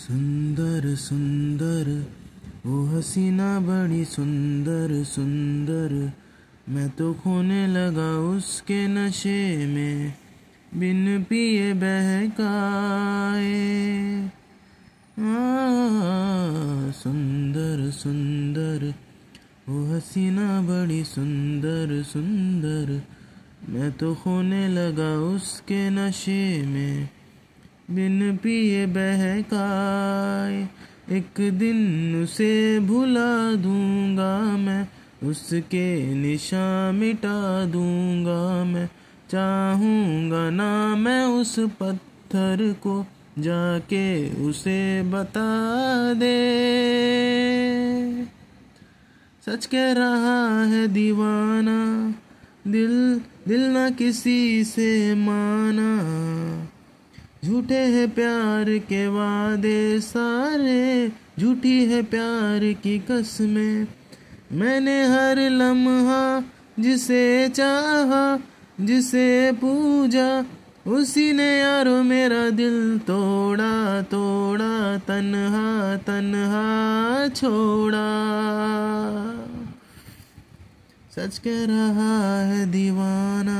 सुंदर सुंदर वो हसीना बड़ी सुंदर सुंदर मैं तो खोने लगा उसके नशे में बिन पिए बहकाए सुंदर सुंदर वो हसीना बड़ी सुंदर सुंदर मैं तो खोने लगा उसके नशे में बिन पिए बहकाए एक दिन उसे भुला दूंगा मैं उसके निशा मिटा दूंगा मैं चाहूँगा ना मैं उस पत्थर को जाके उसे बता दे सच कह रहा है दीवाना दिल दिल ना किसी से माना झूठे हैं प्यार के वादे सारे झूठी है प्यार की कसमें मैंने हर लम्हा जिसे चाहा जिसे पूजा उसी ने यारो मेरा दिल तोड़ा तोड़ा तन्हा तन्हा छोड़ा सच कह रहा है दीवाना